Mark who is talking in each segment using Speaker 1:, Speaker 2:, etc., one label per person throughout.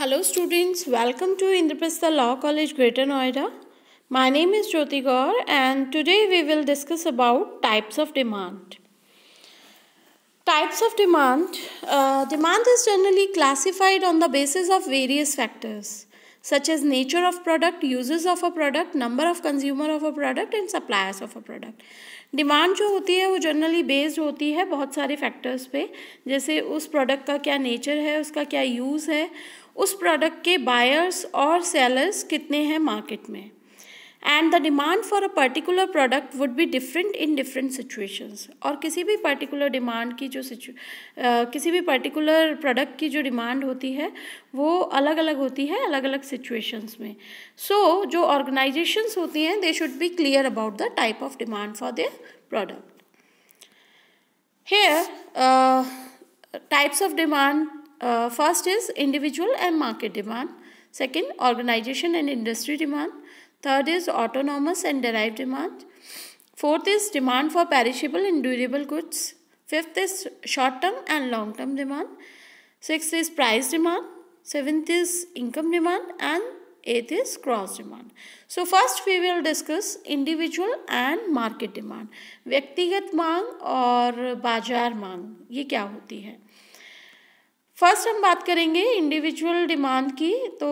Speaker 1: Hello students welcome to Indraprastha law college Greater Noida my name is Jyoti Gaur and today we will discuss about types of demand types of demand demand is generally classified on the basis of various factors such as nature of product uses of a product number of consumer of a product and suppliers of a product demand जो होती है वो generally based होती है बहुत सारे factors पे जैसे उस प्रोडक्ट का क्या नेचर है उसका क्या यूज़ है उस प्रोडक्ट के बायर्स और सेलर्स कितने हैं मार्केट में and the demand for a particular product would be different in different situations और किसी भी पर्टिकुलर डिमांड की जो सिचु किसी भी पर्टिकुलर प्रोडक्ट की जो डिमांड होती है वो अलग अलग होती है अलग अलग सिचुएशंस में सो so, जो ऑर्गेनाइजेशंस होती हैं they should be clear about the type of demand for their product here types of demand uh, first is individual and market demand second organization and industry demand third is autonomous and derived demand fourth is demand for perishable and durable goods fifth is short term and long term demand sixth is price demand seventh is income demand and eighth is cross demand so first we will discuss individual and market demand vyaktigat mang aur bazar mang ye kya hoti hai first हम बात करेंगे individual demand की तो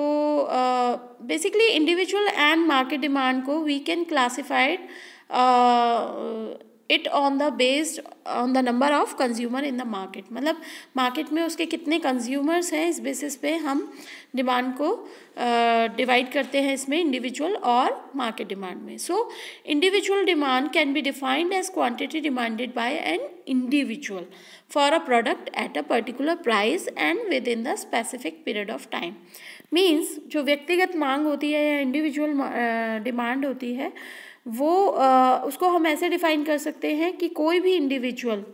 Speaker 1: basically individual and market demand को we can classified it on the based on the number of consumer in the market मतलब market में उसके कितने कंज्यूमर्स हैं इस बेसिस पे हम डिमांड को डिवाइड uh, करते हैं इसमें इंडिविजुअल और मार्केट डिमांड में so individual demand can be defined as quantity demanded by an individual for a product at a particular price and within the specific period of time means जो व्यक्तिगत मांग होती है या individual demand होती है वो उसको हम ऐसे डिफाइन कर सकते हैं कि कोई भी इंडिविजुअल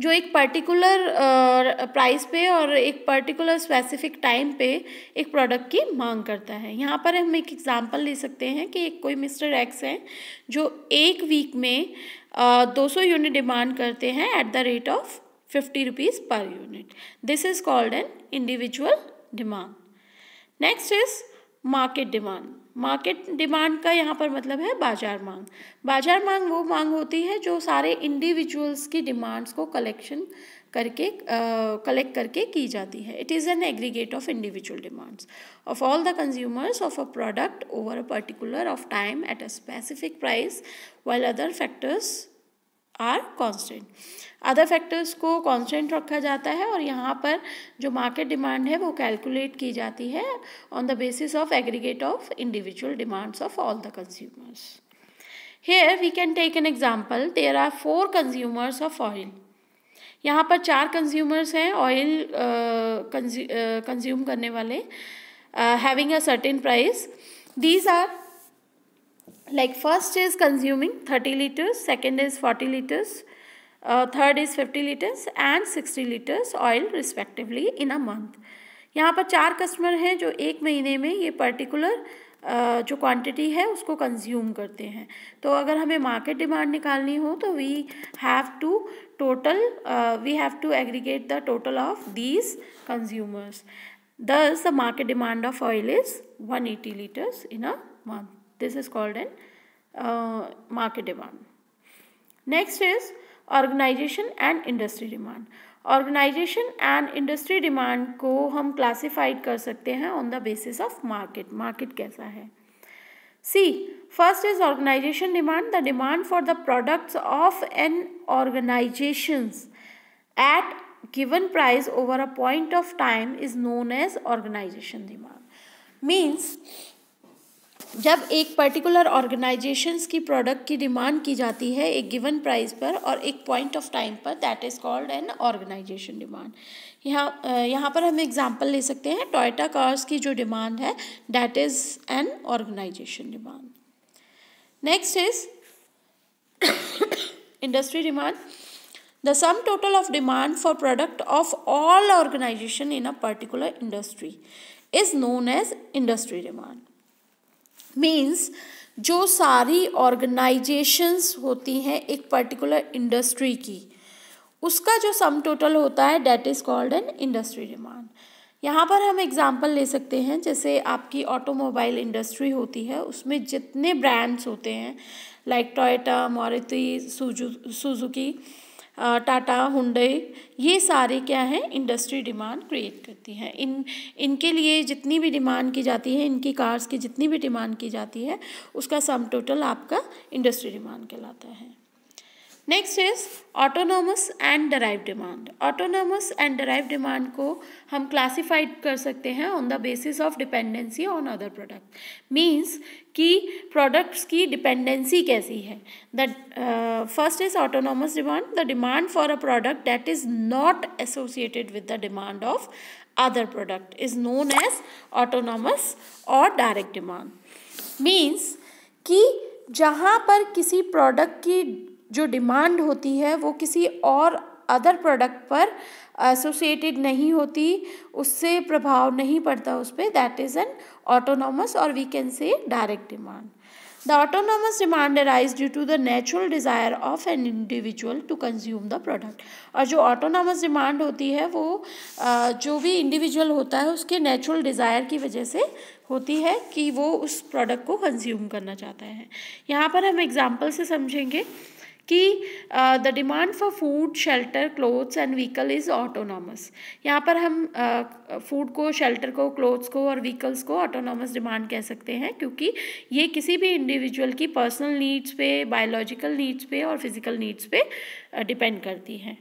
Speaker 1: जो एक पर्टिकुलर प्राइस पे और एक पर्टिकुलर स्पेसिफिक टाइम पे एक प्रोडक्ट की मांग करता है यहाँ पर हम एक एग्जांपल ले सकते हैं कि एक कोई मिस्टर एक्स हैं जो एक वीक में दो सौ यूनिट डिमांड करते हैं at the rate of fifty rupees per unit this is called an individual demand next is market demand market demand का यहाँ पर मतलब है बाजार मांग बाजार मांग वो मांग होती है जो सारे इंडिविजुअल्स की डिमांड्स को कलेक्शन करके कलेक्ट uh, करके की जाती है it is an aggregate of individual demands of all the consumers of a product over a particular of time at a specific price while other factors are constant other factors को constant रखा जाता है और यहाँ पर जो market demand है वो कैलकुलेट की जाती है on the basis of aggregate of individual demands of all the consumers here we can take an example there are four consumers of oil यहाँ पर चार कंज्यूमर्स हैं ऑयल कंज्यूम करने वाले having a certain price these are like first is consuming 30 liters second is 40 liters uh, third is 50 liters and 60 liters oil respectively in a month यहाँ पर चार customer हैं जो एक महीने में ये पर्टिकुलर uh, जो क्वांटिटी है उसको कंज्यूम करते हैं तो अगर हमें मार्केट डिमांड निकालनी हो तो we have to total we have to aggregate the total of these consumers thus the market demand of oil is 180 litres in a month This is called an uh, market demand. Next is organization and industry demand. Organisation and industry demand को हम classified कर सकते हैं on the basis of market market कैसा है see first is organisation demand the demand for the products of an organisations at given price over a point of time is known as organization demand means जब एक particular organisations की product की demand की जाती है एक given price पर और एक पॉइंट ऑफ टाइम पर that is called an organisation demand यहाँ यहाँ पर हम एग्जांपल ले सकते हैं टोयोटा कार्स की जो डिमांड है that is an organisation demand next is industry demand the sum total of demand for product of all organisation in a particular industry is known as industry demand means जो सारी organisations होती हैं एक particular industry की उसका जो सम total होता है that is called an industry demand यहाँ पर हम एग्जाम्पल ले सकते हैं जैसे आपकी ऑटोमोबाइल इंडस्ट्री होती है उसमें जितने ब्रांड्स होते हैं लाइक टोयोटा सुजु सुजुकी टाटा हुंडई ये सारे क्या हैं इंडस्ट्री डिमांड क्रिएट करती है इन इनके लिए जितनी भी डिमांड की जाती है इनकी कार्स की जितनी भी डिमांड की जाती है उसका सम टोटल आपका इंडस्ट्री डिमांड कहलाता है next is autonomous and derived demand autonomous and derived demand को हम क्लासिफाइड कर सकते हैं on the basis of dependency on other product means कि प्रोडक्ट्स की डिपेंडेंसी कैसी है the first is autonomous demand the demand for a product that is not associated with the demand of other product is known as autonomous और direct demand means कि जहाँ पर किसी product की जो डिमांड होती है वो किसी और अदर प्रोडक्ट पर एसोसिएटेड नहीं होती उससे प्रभाव नहीं पड़ता उस पर दैट इज़ एन ऑटोनॉमस और we can say direct demand the autonomous demand arise due to the natural desire of an individual to consume the product और जो ऑटोनॉमस डिमांड होती है वो जो भी इंडिविजुअल होता है उसके नेचुरल डिज़ायर की वजह से होती है कि वो उस प्रोडक्ट को कंज्यूम करना चाहता है यहाँ पर हम एग्जाम्पल से समझेंगे कि the demand for food shelter clothes and vehicle is autonomous यहाँ पर हम फूड uh, को शेल्टर को क्लोथ्स को और व्हीकल्स को ऑटोनॉमस डिमांड कह सकते हैं क्योंकि ये किसी भी इंडिविजुअल की पर्सनल नीड्स पे बायोलॉजिकल नीड्स पे और फिजिकल नीड्स पे डिपेंड uh, करती हैं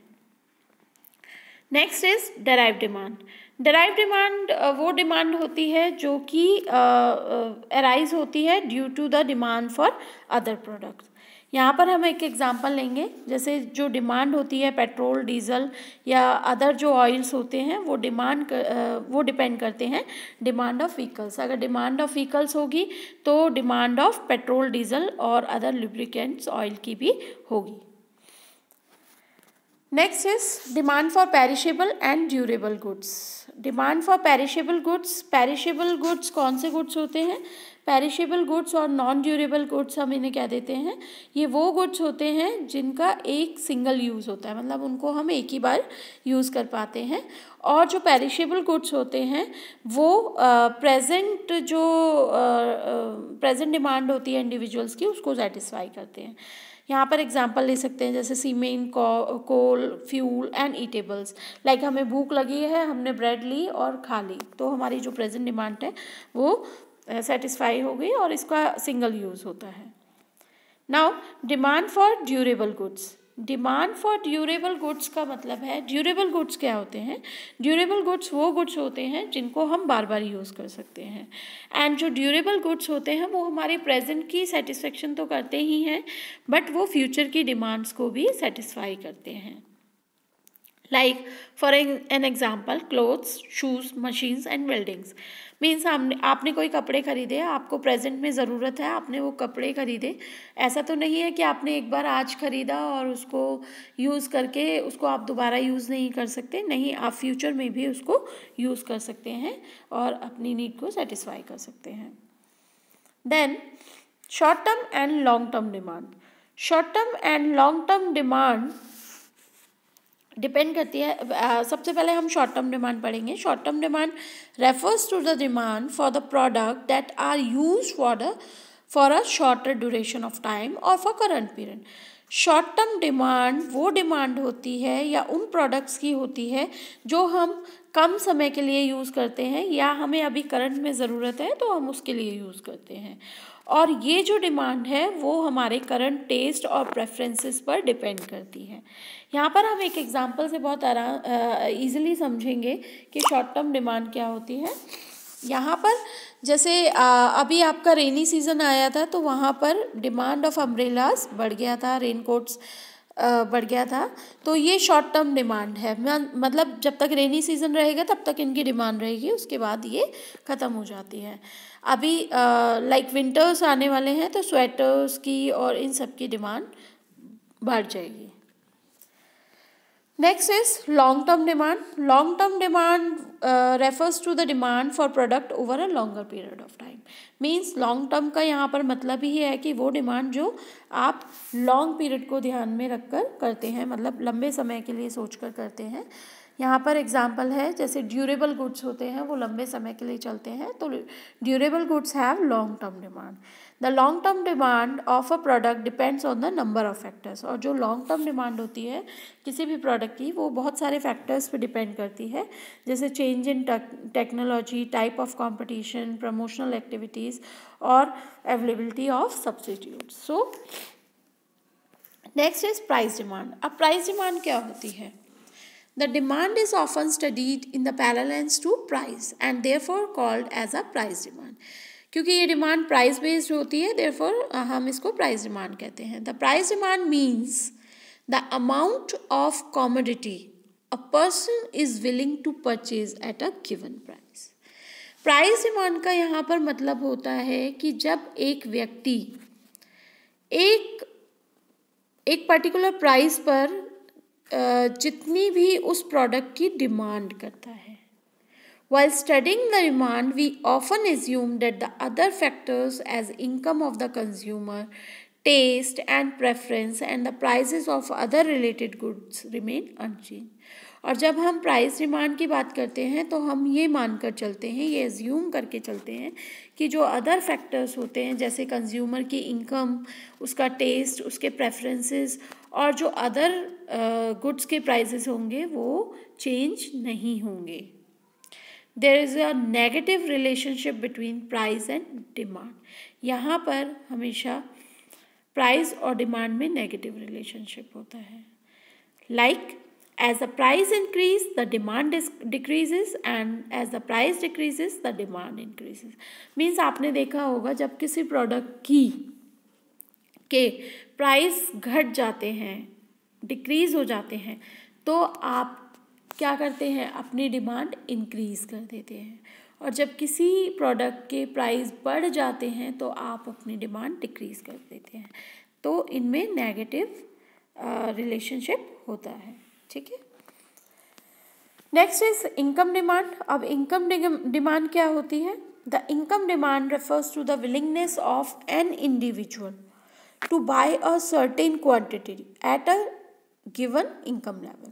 Speaker 1: next is derived demand derived demand वो डिमांड होती है जो कि अराइज uh, होती है due to the demand for other products यहाँ पर हम एक एग्ज़ाम्पल लेंगे जैसे जो डिमांड होती है पेट्रोल डीजल या अदर जो ऑयल्स होते हैं वो डिमांड वो डिपेंड करते हैं डिमांड ऑफ व्हीकल्स अगर डिमांड ऑफ व्हीकल्स होगी तो डिमांड ऑफ पेट्रोल डीजल और अदर लुब्रिकेंट्स ऑयल की भी होगी next is demand for perishable and durable goods demand for perishable goods perishable goods कौन से गुड्स होते हैं पेरिशेबल गुड्स और नॉन ड्यूरेबल गुड्स हम इन्हें कह देते हैं ये वो गुड्स होते हैं जिनका एक सिंगल यूज़ होता है मतलब उनको हम एक ही बार यूज़ कर पाते हैं और जो पेरिशेबल गुड्स होते हैं वो प्रेजेंट uh, जो प्रेजेंट uh, डिमांड uh, होती है इंडिविजुअल्स की उसको सेटिस्फाई करते हैं यहाँ पर एग्जाम्पल ले सकते हैं जैसे cement coal fuel and eatables like हमें भूख लगी है हमने ब्रेड ली और खा ली तो हमारी जो प्रेजेंट डिमांड है वो सेटिस्फाई हो गई और इसका सिंगल यूज़ होता है now demand for durable goods demand for durable goods का मतलब है ड्यूरेबल गुड्स क्या होते हैं ड्यूरेबल गुड्स वो गुड्स होते हैं जिनको हम बार बार यूज़ कर सकते हैं एंड जो ड्यूरेबल गुड्स होते हैं वो हमारे प्रेजेंट की सेटिस्फेक्शन तो करते ही हैं बट वो फ्यूचर की डिमांड्स को भी सेटिस्फाई करते हैं like for an example clothes shoes machines and buildings means हमने आपने कोई कपड़े खरीदे आपको प्रेजेंट में ज़रूरत है आपने वो कपड़े खरीदे ऐसा तो नहीं है कि आपने एक बार आज खरीदा और उसको यूज़ करके उसको आप दोबारा यूज़ नहीं कर सकते नहीं आप फ्यूचर में भी उसको यूज़ कर सकते हैं और अपनी नीड को सेटिस्फाई कर सकते हैं then short term and long term demand short term and long term demand depend करती है सबसे पहले हम शॉर्ट टर्म डिमांड पढ़ेंगे short term demand refers to the demand for the product that are use for the for a shorter duration of time और for current period short term demand वो demand होती है या उन products की होती है जो हम कम समय के लिए यूज़ करते हैं या हमें अभी करंट में ज़रूरत है तो हम उसके लिए यूज़ करते हैं और ये जो डिमांड है वो हमारे करंट टेस्ट और प्रेफरेंसेस पर डिपेंड करती है यहाँ पर हम एक एग्जांपल से बहुत आराम ईजिली समझेंगे कि शॉर्ट टर्म डिमांड क्या होती है यहाँ पर जैसे आ, अभी आपका रेनी सीज़न आया था तो वहाँ पर डिमांड ऑफ अम्ब्रेलास बढ़ गया था रेनकोट्स बढ़ गया था तो ये शॉर्ट टर्म डिमांड है मतलब जब तक रेनी सीजन रहेगा तब तक इनकी डिमांड रहेगी उसके बाद ये ख़त्म हो जाती है अभी लाइक विंटर्स आने वाले हैं तो स्वेटर्स की और इन सब की डिमांड बढ़ जाएगी next is long term demand long term demand refers to the demand for product over a longer period of time means long term का यहाँ पर मतलब ही है कि वो डिमांड जो आप लॉन्ग पीरियड को ध्यान में रख कर करते हैं मतलब लंबे समय के लिए सोच कर करते हैं यहाँ पर एग्जाम्पल है जैसे ड्यूरेबल गुड्स होते हैं वो लंबे समय के लिए चलते हैं तो durable goods have long term demand the long term demand of a product depends on the number of factors और जो लॉन्ग टर्म डिमांड होती है किसी भी प्रोडक्ट की वो बहुत सारे फैक्टर्स पे डिपेंड करती है जैसे change in technology type of competition promotional activities और availability of substitute so next is price demand अब प्राइस डिमांड क्या होती है demand is often studied in the parlance to price and therefore called as a price demand क्योंकि ये demand price based होती है therefore हम इसको प्राइस डिमांड कहते हैं the price demand means the amount of commodity a person is willing to purchase at a given price price demand का यहाँ पर मतलब होता है कि जब एक व्यक्ति एक एक पर्टिकुलर प्राइस पर जितनी भी उस प्रोडक्ट की डिमांड करता है While studying the demand, we often assume that the other factors as income of the consumer, taste and preference and the prices of other related goods remain unchanged. और जब हम प्राइस डिमांड की बात करते हैं तो हम ये मानकर चलते हैं ये एज्यूम करके चलते हैं कि जो अदर फैक्टर्स होते हैं जैसे कंज्यूमर की इनकम उसका टेस्ट उसके प्रेफरेंसेस और जो अदर गुड्स के प्राइसेस होंगे वो चेंज नहीं होंगे there is a negative relationship between price and demand यहाँ पर हमेशा प्राइस और डिमांड में नेगेटिव रिलेशनशिप होता है like as the price increase the demand decreases and as the price price the demand demand means आपने देखा होगा जब किसी प्रोडक्ट की के प्राइस घट जाते हैं डिक्रीज हो जाते हैं तो आप क्या करते हैं अपनी डिमांड इंक्रीज़ कर देते हैं और जब किसी प्रोडक्ट के प्राइस बढ़ जाते हैं तो आप अपनी डिमांड डिक्रीज़ कर देते हैं तो इनमें नेगेटिव रिलेशनशिप होता है ठीक है नेक्स्ट इज इनकम डिमांड अब इनकम डिमांड क्या होती है the income demand refers to the willingness of an individual to buy a certain quantity at a given income level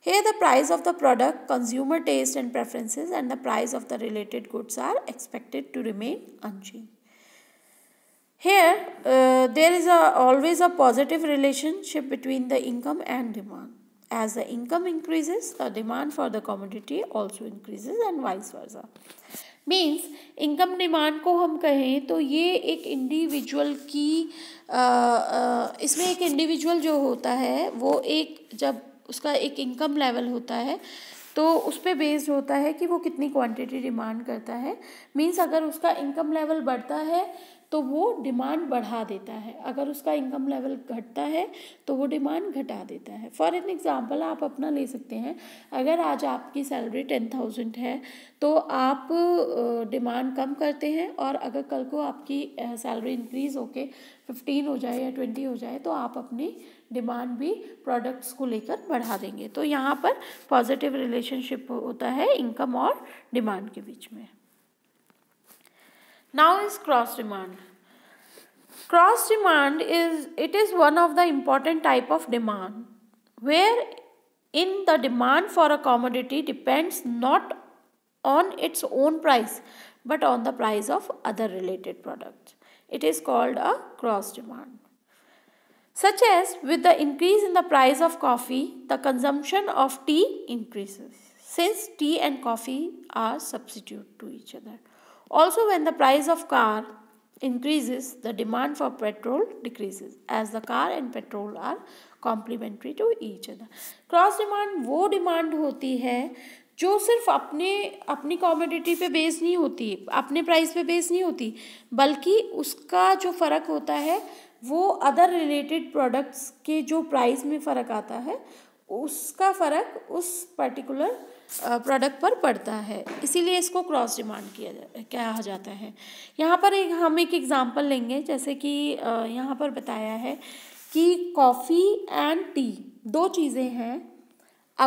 Speaker 1: Here the price of the product, consumer taste and preferences and the price of the related goods are expected to remain unchanged. Here uh, there is a, always a positive relationship between the income and demand. As the income increases, the demand for the commodity also increases and vice versa. Means income demand को हम कहें तो ये एक individual की आ, आ, इसमें एक individual जो होता है वो एक जब उसका एक इनकम लेवल होता है तो उस पर बेस्ड होता है कि वो कितनी क्वांटिटी डिमांड करता है मीन्स अगर उसका इनकम लेवल बढ़ता है तो वो डिमांड बढ़ा देता है अगर उसका इनकम लेवल घटता है तो वो डिमांड घटा देता है फॉर एन एग्ज़ाम्पल आप अपना ले सकते हैं अगर आज आपकी सैलरी टेन थाउजेंड है तो आप डिमांड कम करते हैं और अगर कल को आपकी सैलरी इंक्रीज़ होके फिफ्टीन हो जाए या ट्वेंटी हो जाए तो आप अपनी डिमांड भी प्रोडक्ट्स को लेकर बढ़ा देंगे तो यहाँ पर पॉजिटिव रिलेशनशिप होता है इनकम और डिमांड के बीच में now is cross demand cross demand is it is one of the important type of demand where in the demand for a commodity depends not on its own price but on the price of other related product it is called a cross demand such as with the increase in the price of coffee, the consumption of tea increases since tea and coffee are substitute to each other. Also when the price of car increases, the demand for petrol decreases as the car and petrol are complementary to each other. Cross demand wo demand hoti hai जो सिर्फ अपने अपनी commodity पे base नहीं होती अपने price पे base नहीं होती बल्कि उसका जो फ़र्क होता है वो अदर रिलेटेड प्रोडक्ट्स के जो प्राइस में फ़र्क आता है उसका फ़र्क उस पर्टिकुलर प्रोडक्ट पर पड़ता है इसीलिए इसको क्रॉस डिमांड किया जा कहा जाता है यहाँ पर एक हम एक एग्ज़ाम्पल लेंगे जैसे कि यहाँ पर बताया है कि कॉफ़ी एंड टी दो चीज़ें हैं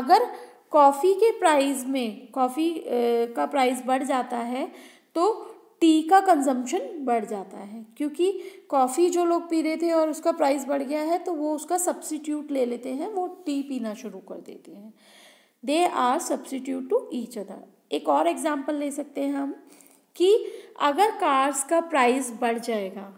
Speaker 1: अगर कॉफ़ी के प्राइस में कॉफ़ी का प्राइस बढ़ जाता है तो टी का कंजम्पशन बढ़ जाता है क्योंकि कॉफ़ी जो लोग पी रहे थे और उसका प्राइस बढ़ गया है तो वो उसका सब्सिट्यूट ले लेते हैं वो टी पीना शुरू कर देते हैं they are substitute to each other एक और एग्जाम्पल ले सकते हैं हम कि अगर कार्स का प्राइस बढ़ जाएगा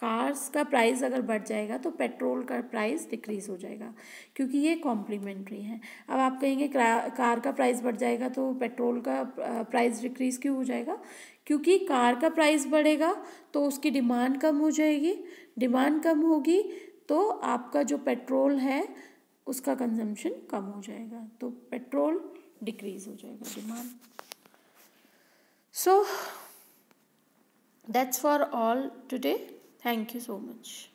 Speaker 1: कार्स का प्राइस अगर बढ़ जाएगा तो पेट्रोल का प्राइस डिक्रीज़ हो जाएगा क्योंकि ये कॉम्प्लीमेंट्री है अब आप कहेंगे कार का प्राइस बढ़ जाएगा तो पेट्रोल का प्राइस डिक्रीज़ क्यों हो जाएगा क्योंकि कार का प्राइस बढ़ेगा तो उसकी डिमांड कम हो जाएगी डिमांड कम होगी तो आपका जो पेट्रोल है उसका कंजम्पशन कम हो जाएगा तो पेट्रोल डिक्रीज़ हो जाएगा demand so that's for all today Thank you so much.